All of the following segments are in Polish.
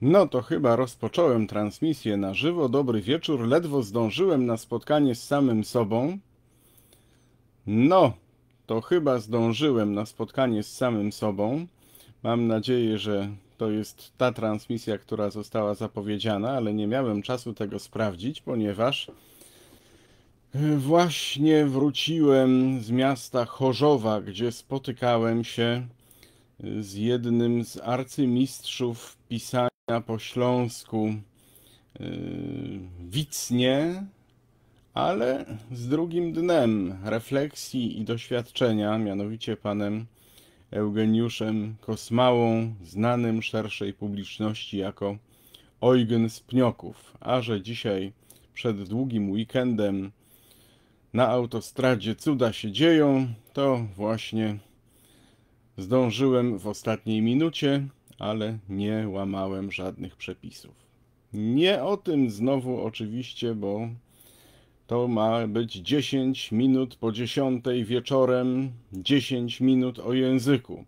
No to chyba rozpocząłem transmisję na żywo. Dobry wieczór. Ledwo zdążyłem na spotkanie z samym sobą. No, to chyba zdążyłem na spotkanie z samym sobą. Mam nadzieję, że to jest ta transmisja, która została zapowiedziana, ale nie miałem czasu tego sprawdzić, ponieważ e, właśnie wróciłem z miasta Chorzowa, gdzie spotykałem się e, z jednym z arcymistrzów pisania po Śląsku yy, wicnie, ale z drugim dnem refleksji i doświadczenia, mianowicie panem Eugeniuszem Kosmałą, znanym szerszej publiczności jako Eugen z Pnioków, a że dzisiaj przed długim weekendem na autostradzie cuda się dzieją, to właśnie zdążyłem w ostatniej minucie ale nie łamałem żadnych przepisów. Nie o tym znowu oczywiście, bo to ma być 10 minut po 10 wieczorem, 10 minut o języku.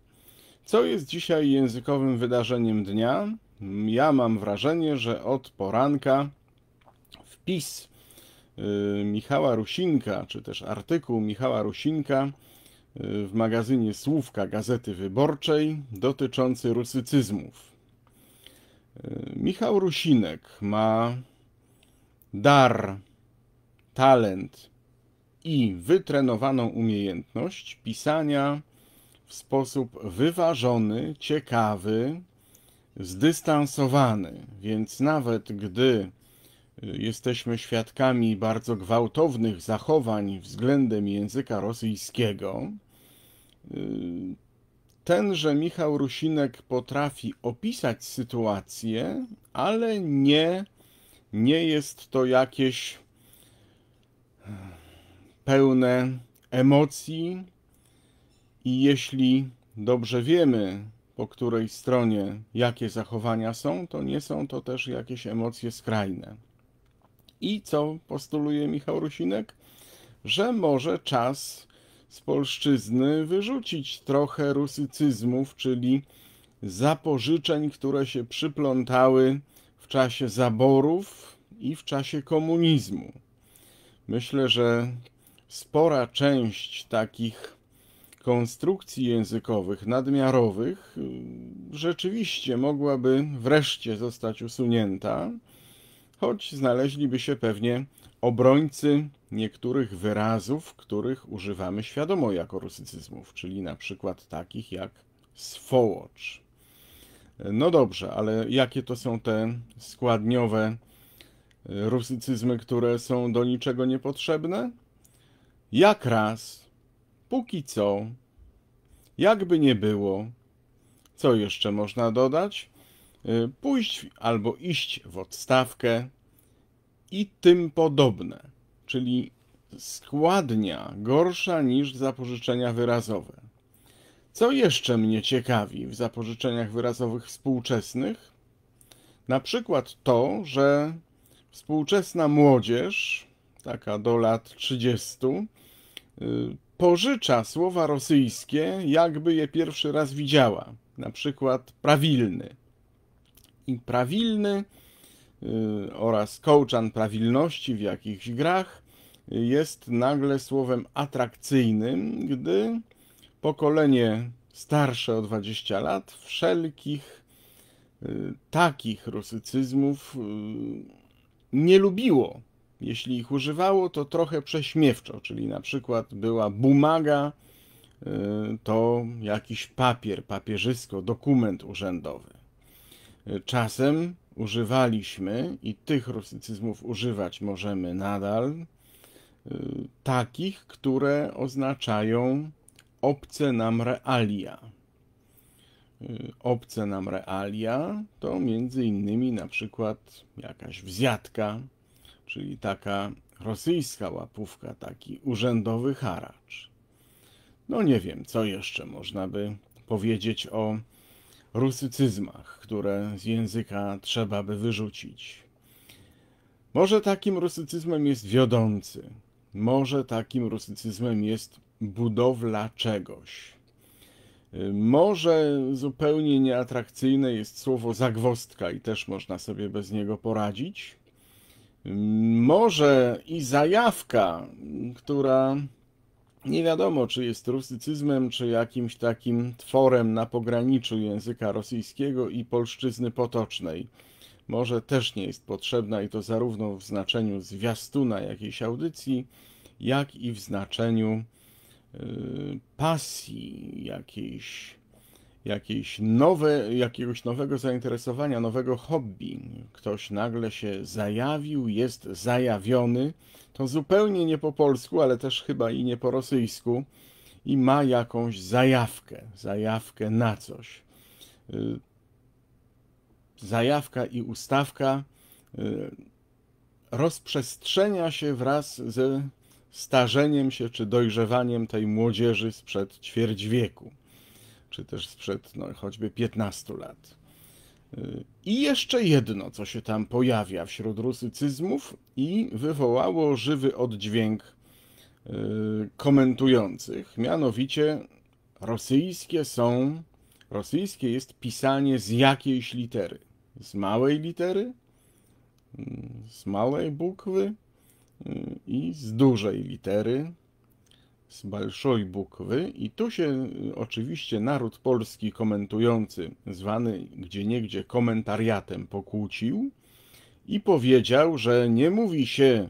Co jest dzisiaj językowym wydarzeniem dnia? Ja mam wrażenie, że od poranka wpis y, Michała Rusinka, czy też artykuł Michała Rusinka Y, w magazynie Słówka Gazety Wyborczej dotyczący rusycyzmów. Y, Michał Rusinek ma dar, talent i wytrenowaną umiejętność pisania w sposób wyważony, ciekawy, zdystansowany. Więc nawet gdy Jesteśmy świadkami bardzo gwałtownych zachowań względem języka rosyjskiego. Y, tenże Michał Rusinek potrafi opisać sytuację, ale nie, nie jest to jakieś e, pełne emocji. I jeśli dobrze wiemy, po której stronie jakie zachowania są, to nie są to też jakieś emocje skrajne. I co postuluje Michał Rusinek? Że może czas z polszczyzny wyrzucić trochę rusycyzmów, czyli zapożyczeń, które się przyplątały w czasie zaborów i w czasie komunizmu. Myślę, że spora część takich konstrukcji językowych nadmiarowych rzeczywiście mogłaby wreszcie zostać usunięta choć znaleźliby się pewnie obrońcy niektórych wyrazów, których używamy świadomo jako rusycyzmów, czyli na przykład takich jak swołocz. No dobrze, ale jakie to są te składniowe e, rusycyzmy, które są do niczego niepotrzebne? Jak raz, póki co, jakby nie było, co jeszcze można dodać? Y, pójść albo iść w odstawkę i tym podobne, czyli składnia gorsza niż zapożyczenia wyrazowe. Co jeszcze mnie ciekawi w zapożyczeniach wyrazowych współczesnych? Na przykład to, że współczesna młodzież, taka do lat 30, y, pożycza słowa rosyjskie, jakby je pierwszy raz widziała. Na przykład prawilny i prawilny y, oraz kołczan prawilności w jakichś grach jest nagle słowem atrakcyjnym, gdy pokolenie starsze o 20 lat wszelkich y, takich rusycyzmów y, nie lubiło. Jeśli ich używało, to trochę prześmiewczo, czyli na przykład była bumaga, to jakiś papier, papierzysko, dokument urzędowy. Czasem używaliśmy i tych rusycyzmów używać możemy nadal, y, takich, które oznaczają obce nam realia. Y, obce nam realia to między innymi na przykład jakaś wzjatka, czyli taka rosyjska łapówka, taki urzędowy haracz. No nie wiem, co jeszcze można by powiedzieć o rusycyzmach, które z języka trzeba by wyrzucić. Może takim rusycyzmem jest wiodący, może takim rusycyzmem jest budowla czegoś. Może zupełnie nieatrakcyjne jest słowo zagwostka i też można sobie bez niego poradzić. Może i zajawka, która nie wiadomo, czy jest rusycyzmem, czy jakimś takim tworem na pograniczu języka rosyjskiego i polszczyzny potocznej. Może też nie jest potrzebna i to zarówno w znaczeniu zwiastuna jakiejś audycji, jak i w znaczeniu yy, pasji jakiejś jakiejś nowe, jakiegoś nowego zainteresowania, nowego hobby. Ktoś nagle się zajawił, jest zajawiony. To zupełnie nie po polsku, ale też chyba i nie po rosyjsku. I ma jakąś zajawkę, zajawkę na coś. Y, zajawka i ustawka y, rozprzestrzenia się wraz ze starzeniem się czy dojrzewaniem tej młodzieży sprzed ćwierć wieku czy też sprzed no, choćby 15 lat. Y, I jeszcze jedno, co się tam pojawia wśród rusycyzmów i wywołało żywy oddźwięk y, komentujących, mianowicie rosyjskie są, rosyjskie jest pisanie z jakiejś litery. Z małej litery, y, z małej bukwy i z dużej litery, z Balszoj Bukwy i tu się y, oczywiście naród polski komentujący, zwany gdzieniegdzie komentariatem, pokłócił i powiedział, że nie mówi się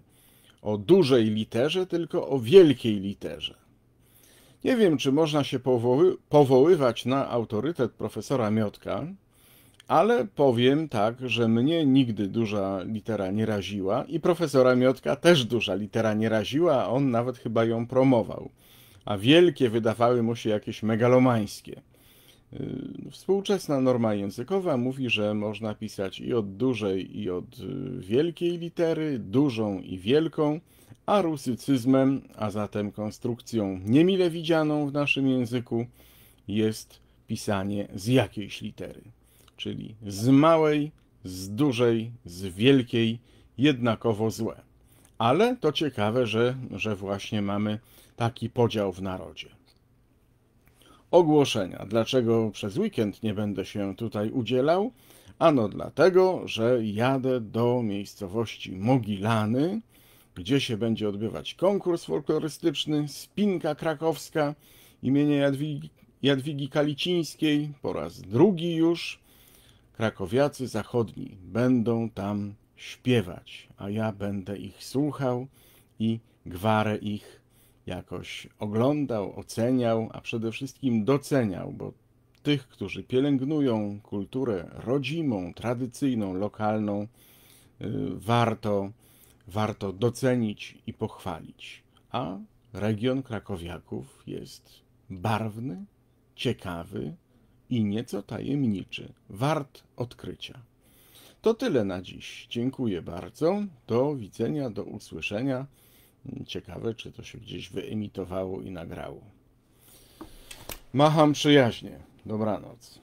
o dużej literze, tylko o wielkiej literze. Nie wiem, czy można się powoły powoływać na autorytet profesora Miotka, ale powiem tak, że mnie nigdy duża litera nie raziła i profesora Miotka też duża litera nie raziła, a on nawet chyba ją promował. A wielkie wydawały mu się jakieś megalomańskie. Y, współczesna norma językowa mówi, że można pisać i od dużej, i od y, wielkiej litery, dużą i wielką, a rusycyzmem, a zatem konstrukcją niemile widzianą w naszym języku, jest pisanie z jakiejś litery czyli z małej, z dużej, z wielkiej, jednakowo złe. Ale to ciekawe, że, że właśnie mamy taki podział w narodzie. Ogłoszenia. Dlaczego przez weekend nie będę się tutaj udzielał? Ano dlatego, że jadę do miejscowości Mogilany, gdzie się będzie odbywać konkurs folklorystyczny Spinka Krakowska imienia Jadwigi, Jadwigi Kalicińskiej po raz drugi już krakowiacy zachodni będą tam śpiewać, a ja będę ich słuchał i gwarę ich jakoś oglądał, oceniał, a przede wszystkim doceniał, bo tych, którzy pielęgnują kulturę rodzimą, tradycyjną, lokalną, y, warto, warto docenić i pochwalić. A region krakowiaków jest barwny, ciekawy, i nieco tajemniczy, wart odkrycia. To tyle na dziś. Dziękuję bardzo. Do widzenia, do usłyszenia. Ciekawe, czy to się gdzieś wyemitowało i nagrało. Macham przyjaźnie. Dobranoc.